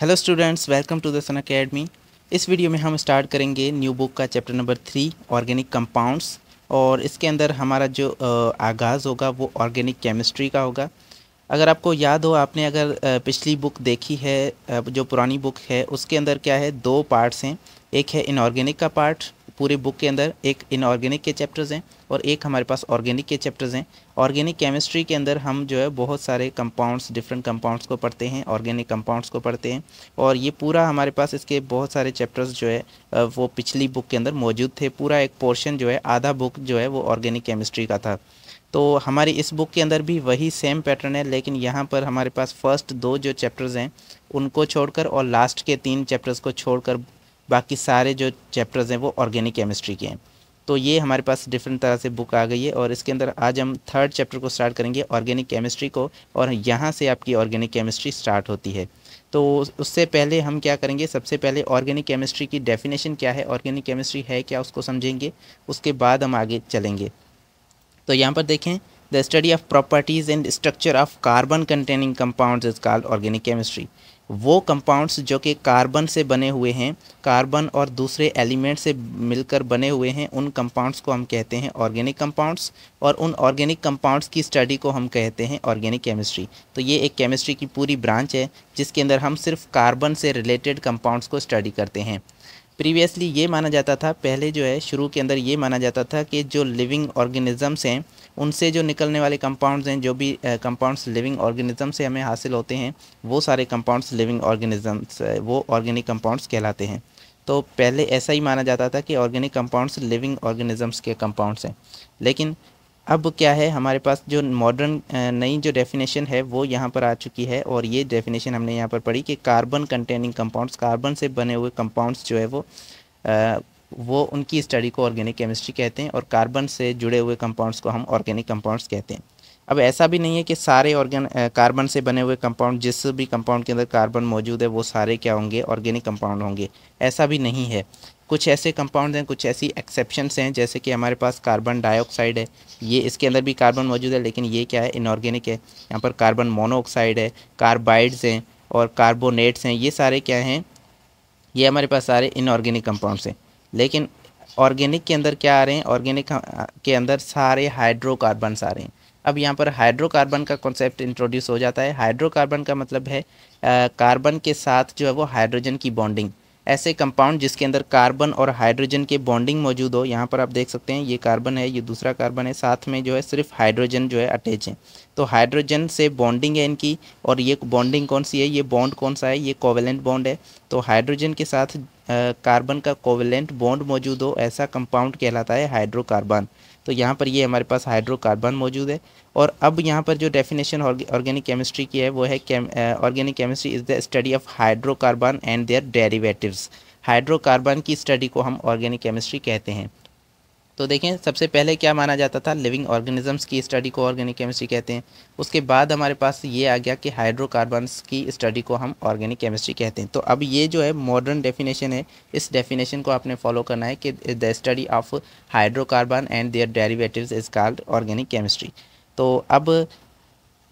hello students welcome to the sun academy इस video में हम स्टार्ट करेंगे न्यू बुक का chapter number three organic compounds और इसके अंदर हमारा जो आगाज़ होगा वो ऑर्गेनिक केमिस्ट्री का होगा अगर आपको याद हो आपने अगर पिछली बुक देखी है जो पुरानी बुक है उसके अंदर क्या है दो पार्ट्स हैं एक है इनऑर्गेनिक का पार्ट पूरी बुक के अंदर एक इनऑर्गेनिक के चैप्टर्स हैं और एक हमारे पास ऑर्गेनिक के चैप्टर्स हैं ऑर्गेनिक केमिस्ट्री के अंदर हम जो है बहुत सारे कंपाउंड्स डिफरेंट कंपाउंड्स को पढ़ते हैं ऑर्गेनिक कंपाउंड्स को पढ़ते हैं और ये पूरा हमारे पास इसके बहुत सारे चैप्टर्स जो है वो पिछली बुक के अंदर मौजूद थे पूरा एक पोर्शन जो है आधा बुक जो है वो ऑर्गेनिक केमिस्ट्री का था तो हमारी इस बुक के अंदर भी वही सेम पैटर्न है लेकिन यहाँ पर हमारे पास फर्स्ट दो जो चैप्टर्स हैं उनको छोड़कर और लास्ट के तीन चैप्टर्स को छोड़कर बाकी सारे जो चैप्टर्स हैं वो ऑर्गेनिक केमिस्ट्री के हैं तो ये हमारे पास डिफरेंट तरह से बुक आ गई है और इसके अंदर आज हम थर्ड चैप्टर को स्टार्ट करेंगे ऑर्गेनिक केमिस्ट्री को और यहाँ से आपकी ऑर्गेनिक केमिस्ट्री स्टार्ट होती है तो उससे पहले हम क्या करेंगे सबसे पहले ऑर्गेनिक केमिस्ट्री की डेफिनेशन क्या है ऑर्गेनिक केमिस्ट्री है क्या उसको समझेंगे उसके बाद हम आगे चलेंगे तो यहाँ पर देखें the study of properties and structure of carbon containing compounds is called organic chemistry वो कंपाउंड्स जो कि कार्बन से बने हुए हैं कार्बन और दूसरे एलिमेंट से मिलकर बने हुए हैं उन कंपाउंड्स को हम कहते हैं ऑर्गेनिक कंपाउंड्स और उन ऑर्गेनिक कंपाउंड्स की स्टडी को हम कहते हैं ऑर्गेनिक केमिस्ट्री तो ये एक केमिस्ट्री की पूरी ब्रांच है जिसके अंदर हम सिर्फ कार्बन से रिलेटेड कंपाउंड्स को स्टडी करते हैं प्रीवियसली ये माना जाता था पहले जो है शुरू के अंदर ये माना जाता था कि जो लिविंग ऑर्गेनिज़म्स हैं उनसे जो निकलने वाले कंपाउंड्स हैं जो भी कंपाउंड्स लिविंग ऑर्गेनिज्म से हमें हासिल होते हैं वो सारे कंपाउंड्स लिविंग ऑर्गेनिजम्स वो ऑर्गेनिक कंपाउंड्स कहलाते हैं तो पहले ऐसा ही माना जाता था कि ऑर्गेनिक कंपाउंड्स लिविंग ऑर्गेनिजम्स के कंपाउंड्स हैं लेकिन अब क्या है हमारे पास जो मॉडर्न नई जो डेफिनेशन है वो यहाँ पर आ चुकी है और ये डेफिनेशन हमने यहाँ पर पढ़ी कि कार्बन कंटेनिंग कंपाउंड्स कार्बन से बने हुए कंपाउंड्स जो है वो वो उनकी स्टडी को ऑर्गेनिक केमिस्ट्री कहते हैं और कार्बन से जुड़े हुए कंपाउंड्स को हम ऑर्गेनिक कंपाउंड्स कहते हैं अब ऐसा भी नहीं है कि सारे ऑर्गेन कार्बन से बने हुए कंपाउंड जिस भी कंपाउंड के अंदर कार्बन मौजूद है वो सारे क्या होंगे ऑर्गेनिक कंपाउंड होंगे ऐसा भी नहीं है कुछ ऐसे कंपाउंड हैं कुछ ऐसी एक्सेप्शंस हैं जैसे कि हमारे पास कार्बन डाइऑक्साइड है ये इसके अंदर भी कार्बन मौजूद है लेकिन ये क्या है इनऑर्गेनिक है यहाँ पर कार्बन मोनोऑक्साइड है कार्बाइड्स हैं और कार्बोनेट्स हैं ये सारे क्या हैं ये हमारे पास सारे इनऑर्गेनिक कंपाउंड्स हैं लेकिन ऑर्गेनिक के अंदर क्या आ रहे हैं ऑर्गेनिक हाँ, के अंदर सारे हाइड्रोकार्बन आ रहे हैं अब यहाँ पर हाइड्रोकार्बन का कॉन्सेप्ट इंट्रोड्यूस हो जाता है हाइड्रोकार्बन का मतलब है कार्बन के साथ जो है वो हाइड्रोजन की बॉन्डिंग ऐसे कंपाउंड जिसके अंदर कार्बन और हाइड्रोजन के बॉन्डिंग मौजूद हो यहाँ पर आप देख सकते हैं ये कार्बन है ये दूसरा कार्बन है साथ में जो है सिर्फ हाइड्रोजन जो है अटैच है तो हाइड्रोजन से बॉन्डिंग है इनकी और ये बॉन्डिंग कौन सी है ये बॉन्ड कौन सा है ये कोवेलेंट बॉन्ड है तो हाइड्रोजन के साथ कार्बन का कोवेलेंट बॉन्ड मौजूद हो ऐसा कंपाउंड कहलाता है हाइड्रोकार्बन तो यहाँ पर ये यह हमारे पास हाइड्रोकार्बन मौजूद है और अब यहाँ पर जो डेफिनेशन ऑर्गेनिक केमिस्ट्री की है वो है organic chemistry is the study of hydrocarbon and their derivatives hydrocarbon की स्टडी को हम ऑर्गेनिक केमिस्ट्री कहते हैं तो देखें सबसे पहले क्या माना जाता था लिविंग ऑर्गेनिजम्स की स्टडी को ऑर्गेनिक केमिस्ट्री कहते हैं उसके बाद हमारे पास ये आ गया कि हाइड्रोकार्बन्स की स्टडी को हम ऑर्गेनिक केमिस्ट्री कहते हैं तो अब ये जो है मॉडर्न डेफिनेशन है इस डेफिनेशन को आपने फॉलो करना है कि the study of hydrocarbon and their derivative is called organic chemistry तो अब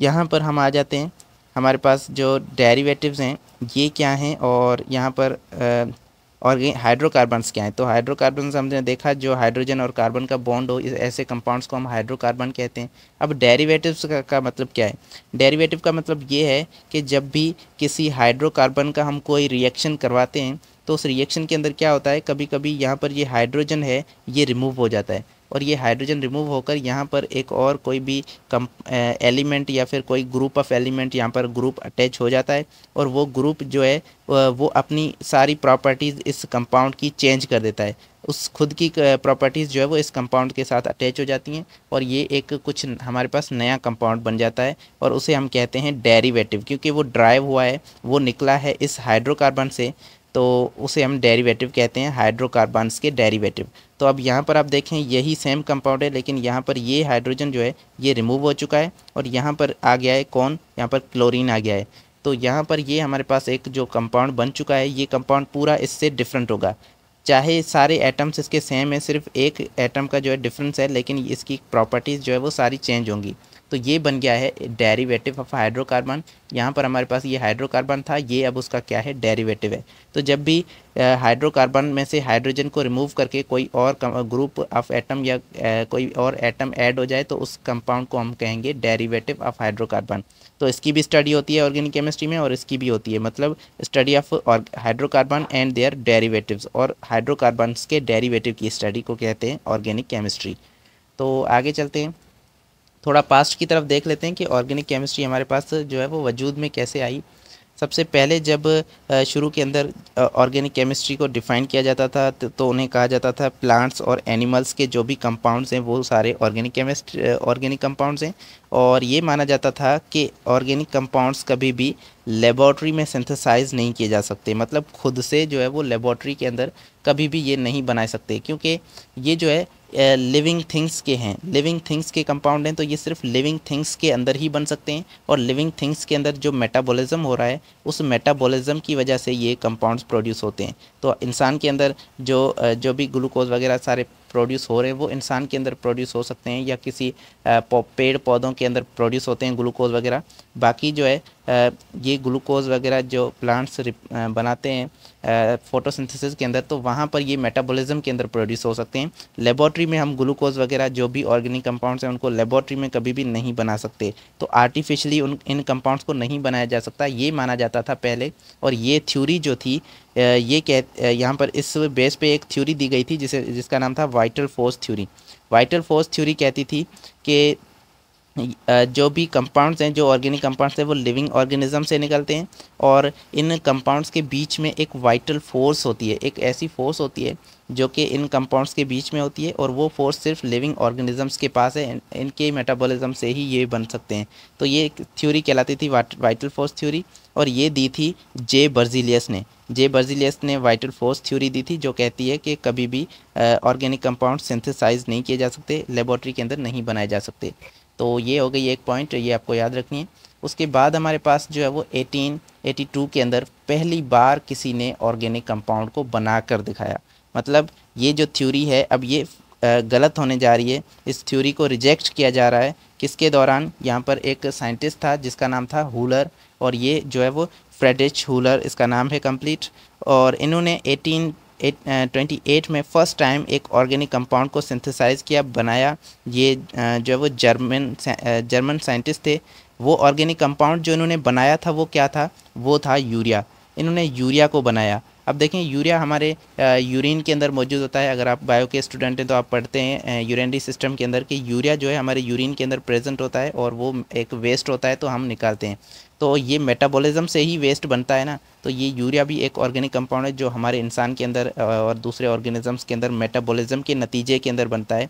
यहाँ पर हम आ जाते हैं हमारे पास जो डेरीवेटिव हैं ये क्या हैं और यहाँ पर आ, और हाइड्रोकार्बन्स क्या हैं तो हाइड्रोकार्बन हमने देखा जो हाइड्रोजन और कार्बन का बॉन्ड हो ऐसे कंपाउंड्स को हम हाइड्रोकार्बन कहते हैं अब डेरिवेटिव्स का, का मतलब क्या है डेरिवेटिव का मतलब ये है कि जब भी किसी हाइड्रोकार्बन का हम कोई रिएक्शन करवाते हैं तो उस रिएक्शन के अंदर क्या होता है कभी कभी यहाँ पर ये हाइड्रोजन है ये रिमूव हो जाता है और ये हाइड्रोजन रिमूव होकर यहाँ पर एक और कोई भी कम एलिमेंट या फिर कोई ग्रुप ऑफ एलिमेंट यहाँ पर ग्रुप अटैच हो जाता है और वो ग्रुप जो है वो अपनी सारी प्रॉपर्टीज़ इस कंपाउंड की चेंज कर देता है उस खुद की प्रॉपर्टीज़ जो है वो इस कंपाउंड के साथ अटैच हो जाती हैं और ये एक कुछ हमारे पास नया कंपाउंड बन जाता है और उसे हम कहते हैं डेरिवेटिव क्योंकि वो ड्राइव हुआ है वो निकला है इस हाइड्रोकार्बन से तो उसे हम डेरिवेटिव कहते हैं हाइड्रोकार्बन्स के डेरिवेटिव तो अब यहाँ पर आप देखें यही सेम कंपाउंड है लेकिन यहाँ पर ये हाइड्रोजन जो है ये रिमूव हो चुका है और यहाँ पर आ गया है कौन यहाँ पर क्लोरीन आ गया है तो यहाँ पर ये हमारे पास एक जो कंपाउंड बन चुका है ये कंपाउंड पूरा इससे डिफरेंट होगा चाहे सारे एटम्स इसके सेम है सिर्फ एक एटम का जो है डिफरेंस है लेकिन इसकी प्रॉपर्टीज़ जो है वो सारी चेंज होंगी तो ये बन गया है डेरिवेटिव ऑफ हाइड्रोकार्बन यहाँ पर हमारे पास ये हाइड्रोकार्बन था ये अब उसका क्या है डेरिवेटिव है तो जब भी हाइड्रोकार्बन में से हाइड्रोजन को रिमूव करके कोई और ग्रुप ऑफ एटम या कोई और एटम ऐड हो जाए तो उस कंपाउंड को हम कहेंगे डेरिवेटिव ऑफ हाइड्रोकार्बन तो इसकी भी स्टडी होती है ऑर्गेनिक केमिस्ट्री में और इसकी भी होती है मतलब study of hydrocarbon and their derivative और हाइड्रोकार्बन के डेरीवेटिव की स्टडी को कहते हैं ऑर्गेनिक केमिस्ट्री तो आगे चलते हैं थोड़ा पास्ट की तरफ देख लेते हैं कि ऑर्गेनिक केमिस्ट्री हमारे पास जो है वो वजूद में कैसे आई सबसे पहले जब शुरू के अंदर ऑर्गेनिक केमिस्ट्री को डिफ़ाइन किया जाता था तो, तो उन्हें कहा जाता था प्लांट्स और एनिमल्स के जो भी कंपाउंड्स हैं वो सारे ऑर्गेनिक केमिस्ट ऑर्गेनिक कंपाउंड्स हैं और ये माना जाता था कि ऑर्गेनिक कंपाउंड्स कभी भी लेबॉर्ट्री में सिंथेसाइज नहीं किए जा सकते मतलब खुद से जो है वो लेबॉर्ट्री के अंदर कभी भी ये नहीं बना सकते क्योंकि ये जो है लिविंग थिंग्स के हैं लिविंग थिंग्स के कंपाउंड हैं तो ये सिर्फ लिविंग थिंग्स के अंदर ही बन सकते हैं और लिविंग थिंग्स के अंदर जो मेटाबॉलिज्म हो रहा है उस मेटाबॉलिज्म की वजह से ये कंपाउंड्स प्रोड्यूस होते हैं तो इंसान के अंदर जो जो भी ग्लूकोज वगैरह सारे प्रोड्यूस हो रहे हैं वो इंसान के अंदर प्रोड्यूस हो सकते हैं या किसी पेड़ पौधों के अंदर प्रोड्यूस होते हैं ग्लूकोज वगैरह बाकी जो है ये ग्लूकोज वगैरह जो प्लांट्स बनाते हैं फोटोसिंथेसिस के अंदर तो वहाँ पर ये मेटाबॉलिज्म के अंदर प्रोड्यूस हो सकते हैं लेबॉर्ट्री में हम ग्लूकोज वगैरह जो भी ऑर्गेनिक कंपाउंड्स हैं उनको लेबॉर्ट्री में कभी भी नहीं बना सकते तो आर्टिफिशली उन इन कंपाउंड्स को नहीं बनाया जा सकता ये माना जाता था पहले और ये थ्योरी जो थी ये कह यहाँ पर इस बेस पर एक थ्योरी दी गई थी जिसे जिसका नाम था vital force theory vital force theory कहती थी कि जो भी कंपाउंड्स हैं जो ऑर्गेनिक कंपाउंड्स हैं वो लिविंग ऑर्गेनिज्म से निकलते हैं और इन कंपाउंड्स के बीच में एक वाइटल फोर्स होती है एक ऐसी फोर्स होती है जो कि इन कंपाउंड्स के बीच में होती है और वो फोर्स सिर्फ लिविंग ऑर्गेनिजम्स के पास है इनके मेटाबॉलिज्म से ही ये बन सकते हैं तो ये थ्योरी कहलाती थी वाइटल फोर्स थ्योरी और ये दी थी जे बर्जीलियस ने जे बर्जीलियस ने वाइटल फोर्स थ्योरी दी थी जो कहती है कि कभी भी ऑर्गेनिक कंपाउंड सिंथेसाइज नहीं किए जा सकते लेबॉर्ट्री के अंदर नहीं बनाए जा सकते तो ये हो गई एक पॉइंट ये आपको याद रखनी है उसके बाद हमारे पास जो है वो एटीन एटी टू के अंदर पहली बार किसी ने ऑर्गेनिक कंपाउंड को बना कर दिखाया मतलब ये जो थ्योरी है अब ये गलत होने जा रही है इस थ्योरी को रिजेक्ट किया जा रहा है किसके दौरान यहाँ पर एक साइंटिस्ट था जिसका नाम था हुलर और ये जो है वो फ्रेडिच हुलर इसका नाम है कंप्लीट और इन्होंने एटीन 1928 में फ़र्स्ट टाइम एक ऑर्गेनिक कंपाउंड को सिंथेसाइज किया बनाया ये जो है वो जर्मन जर्मन साइंटिस्ट थे वो ऑर्गेनिक कंपाउंड जो इन्होंने बनाया था वो क्या था वो था यूरिया इन्होंने यूरिया को बनाया अब देखें यूरिया हमारे यूरिन के अंदर मौजूद होता है अगर आप बायो के स्टूडेंट हैं तो आप पढ़ते हैं यूरनरी सिस्टम के अंदर कि यूरिया जो है हमारे यूरिन के अंदर प्रेजेंट होता है और वो एक वेस्ट होता है तो हम निकालते हैं तो ये मेटाबॉलिज्म से ही वेस्ट बनता है ना तो ये यूरिया भी एक ऑर्गेनिक कंपाउंड है जो हमारे इंसान के अंदर और दूसरे ऑर्गेनिजम्स के अंदर मेटाबॉलिज्म के नतीजे के अंदर बनता है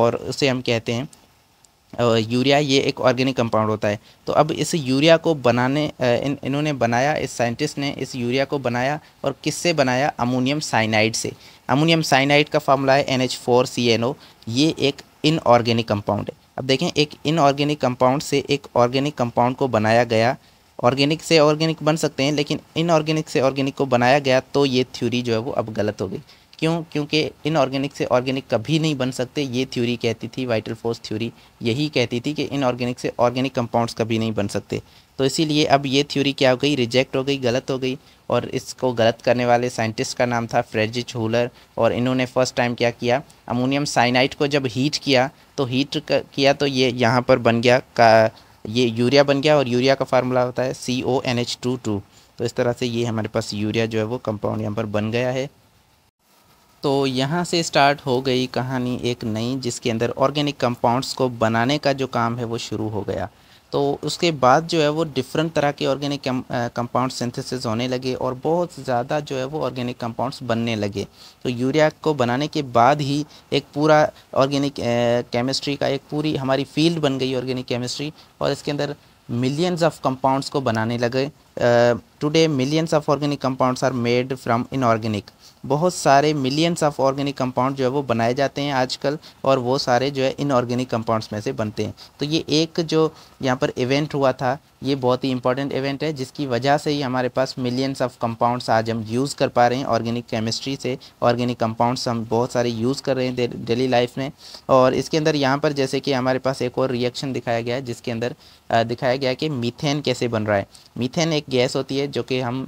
और उसे हम कहते हैं यूरिया ये एक ऑर्गेनिक कंपाउंड होता है तो अब इस यूरिया को बनाने इन इन्होंने बनाया इस साइंटिस्ट ने इस यूरिया को बनाया और किससे बनाया अमोनियम साइनाइड से अमोनियम साइनाइड का फार्मूला है N H four C N O ये एक इनऑर्गेनिक कंपाउंड है अब देखें एक इनऑर्गेनिक कंपाउंड से एक ऑर्गेनिक कंपाउंड को बनाया गया ऑर्गेनिक से ऑर्गेनिक बन सकते हैं लेकिन इनऑर्गेनिक से ऑर्गेनिक को बनाया गया तो ये थ्योरी जो है वो अब गलत हो गई क्यों क्योंकि इनऑर्गेनिक से ऑर्गेनिक कभी नहीं बन सकते ये थ्योरी कहती थी वाइटल फोर्स थ्योरी यही कहती थी कि इनऑर्गेनिक से ऑर्गेनिक कंपाउंड्स कभी नहीं बन सकते तो इसीलिए अब ये थ्योरी क्या हो गई रिजेक्ट हो गई गलत हो गई और इसको गलत करने वाले साइंटिस्ट का नाम था फ्रेजिच होलर और इन्होंने फर्स्ट टाइम क्या किया अमोनियम साइनाइट को जब हीट किया तो हीट किया तो ये यहाँ पर बन गया का ये यूरिया बन गया और यूरिया का फार्मूला होता है C O N H two two तो इस तरह से ये हमारे पास यूरिया जो है वो कंपाउंड यहाँ पर बन गया है तो यहाँ से स्टार्ट हो गई कहानी एक नई जिसके अंदर ऑर्गेनिक कंपाउंड्स को बनाने का जो काम है वो शुरू हो गया तो उसके बाद जो है वो डिफरेंट तरह के ऑर्गेनिक कंपाउंड सिंथेसिस होने लगे और बहुत ज़्यादा जो है वो ऑर्गेनिक कंपाउंड्स बनने लगे तो यूरिया को बनाने के बाद ही एक पूरा ऑर्गेनिक केमिस्ट्री का एक पूरी हमारी फील्ड बन गई ऑर्गेनिक केमिस्ट्री और इसके अंदर मिलियंस ऑफ कंपाउंड्स को बनाने लगे today millions of organic compounds are made from inorganic बहुत सारे मिलियंस ऑफ ऑर्गेनिक कंपाउंड जो है वो बनाए जाते हैं आजकल और वो सारे जो है इनऑर्गेनिक कंपाउंड्स में से बनते हैं तो ये एक जो यहाँ पर इवेंट हुआ था ये बहुत ही इंपॉर्टेंट इवेंट है जिसकी वजह से ही हमारे पास मिलियंस ऑफ कंपाउंड्स आज हम यूज़ कर पा रहे हैं ऑर्गेनिक केमिस्ट्री से ऑर्गेनिक कंपाउंड्स हम बहुत सारे यूज़ कर रहे हैं डेली लाइफ में और इसके अंदर यहाँ पर जैसे कि हमारे पास एक और रिएक्शन दिखाया गया है जिसके अंदर uh, दिखाया गया है कि मीथेन कैसे बन रहा है मीथेन एक गैस होती है जो कि हम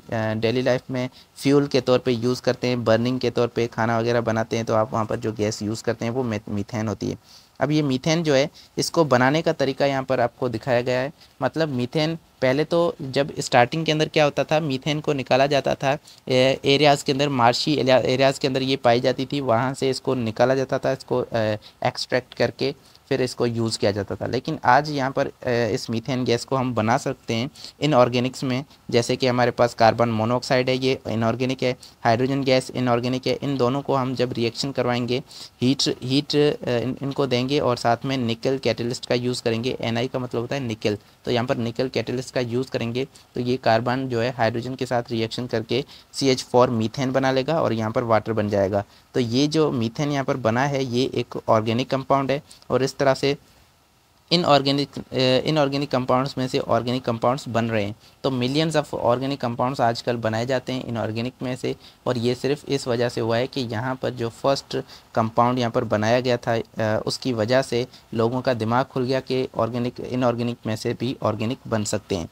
डेली लाइफ में फ्यूल के तौर पे यूज़ करते हैं बर्निंग के तौर पे खाना वगैरह बनाते हैं तो आप वहाँ पर जो गैस यूज़ करते हैं वो मीथेन होती है अब ये मीथेन जो है इसको बनाने का तरीका यहाँ पर आपको दिखाया गया है मतलब मीथेन पहले तो जब स्टार्टिंग के अंदर क्या होता था मीथेन को निकाला जाता था एरियाज़ के अंदर मार्शी एरियाज़ के अंदर ये पाई जाती थी वहाँ से इसको निकाला जाता था इसको एक्सट्रैक्ट करके फिर इसको यूज़ किया जाता था लेकिन आज यहाँ पर इस मीथेन गैस को हम बना सकते हैं इन ऑर्गेनिक्स में जैसे कि हमारे पास कार्बन मोनोऑक्साइड है ये इनऑर्गेनिक है हाइड्रोजन गैस इनऑर्गेनिक है इन दोनों को हम जब रिएक्शन करवाएंगे हीट हीट इन, इनको देंगे और साथ में निकल कैटलिस्ट का यूज़ करेंगे एन का मतलब होता है निकल तो यहाँ पर निकल कैटलिस्ट का यूज़ करेंगे तो ये कार्बन जो है हाइड्रोजन के साथ रिएक्शन करके सी एच फोर मीथेन बना लेगा और यहाँ पर वाटर बन जाएगा तो ये जो मीथेन यहाँ पर बना है ये एक ऑर्गेनिक कंपाउंड है और इस तरह से इनऑर्गेनिक इनऑर्गेनिक कंपाउंड्स में से ऑर्गेनिक कंपाउंड्स बन रहे हैं तो मिलियंस ऑफ ऑर्गेनिक कंपाउंड्स आजकल बनाए जाते हैं इनऑर्गेनिक में से और ये सिर्फ इस वजह से हुआ है कि यहाँ पर जो फर्स्ट कंपाउंड यहाँ पर बनाया गया था उसकी वजह से लोगों का दिमाग खुल गया कि ऑर्गेनिक इनऑर्गेनिक में से भी ऑर्गेनिक बन सकते हैं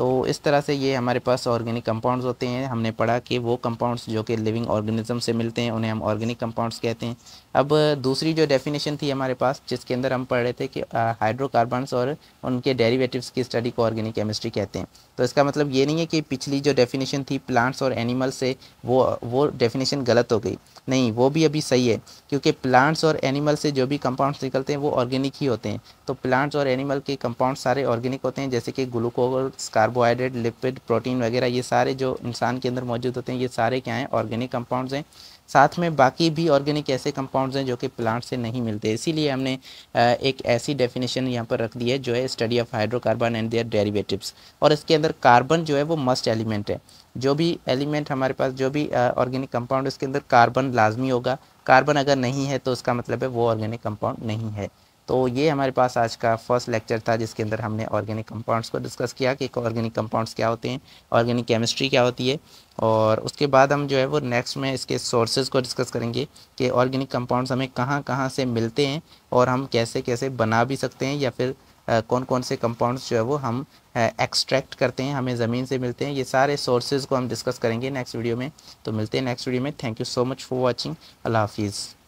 तो इस तरह से ये हमारे पास ऑर्गेनिक कंपाउंड्स होते हैं हमने पढ़ा कि वो कंपाउंड्स जो कि लिविंग ऑर्गेनिज्म से मिलते हैं उन्हें हम ऑर्गेनिक कंपाउंड्स कहते हैं अब दूसरी जो डेफिनेशन थी हमारे पास जिसके अंदर हम पढ़ रहे थे कि हाइड्रोकार्बन्स और उनके डेरिवेटिव्स की स्टडी को ऑर्गेनिक केमिस्ट्री कहते हैं तो इसका मतलब ये नहीं है कि पिछली जो डेफिनेशन थी प्लांट्स और एनिमल्स से वो वो डेफिनेशन गलत हो गई नहीं वो भी अभी सही है क्योंकि प्लांट्स और एनिमल से जो भी कंपाउंड्स निकलते हैं वो ऑर्गेनिक ही होते हैं तो प्लांट्स और एनिमल के कंपाउंड सारे ऑर्गेनिक होते हैं जैसे कि ग्लूकोज कार्बोहाइड्रेट लिपिड प्रोटीन वगैरह ये सारे जो इंसान के अंदर मौजूद होते हैं ये सारे क्या हैं ऑर्गेनिक कंपाउंड्स हैं साथ में बाकी भी ऑर्गेनिक ऐसे कंपाउंड्स हैं जो कि प्लांट से नहीं मिलते इसीलिए हमने एक ऐसी डेफिनेशन यहाँ पर रख दी है जो है study of hydrocarbon and their derivatives और इसके अंदर कार्बन जो है वो मस्ट एलिमेंट है जो भी एलिमेंट हमारे पास जो भी ऑर्गेनिक कंपाउंड इसके अंदर कार्बन लाजमी होगा कार्बन अगर नहीं है तो उसका मतलब है वो ऑर्गेनिक कंपाउंड नहीं है तो ये हमारे पास आज का फर्स्ट लेक्चर था जिसके अंदर हमने ऑर्गेनिक कंपाउंड्स को डिस्कस किया कि ऑर्गेनिक कंपाउंड्स क्या होते हैं ऑर्गेनिक केमिस्ट्री क्या होती है और उसके बाद हम जो है वो नेक्स्ट में इसके सोर्सेज को डिस्कस करेंगे कि ऑर्गेनिक कंपाउंड्स हमें कहाँ कहाँ से मिलते हैं और हम कैसे कैसे बना भी सकते हैं या फिर कौन कौन से कंपाउंड्स जो है वो हम एक्सट्रैक्ट करते हैं हमें ज़मीन से मिलते हैं ये सारे सोर्सेज को हम डिस्कस करेंगे नेक्स्ट वीडियो में तो मिलते हैं नेक्स्ट वीडियो में thank you so much for watching अल्लाह हाफिज़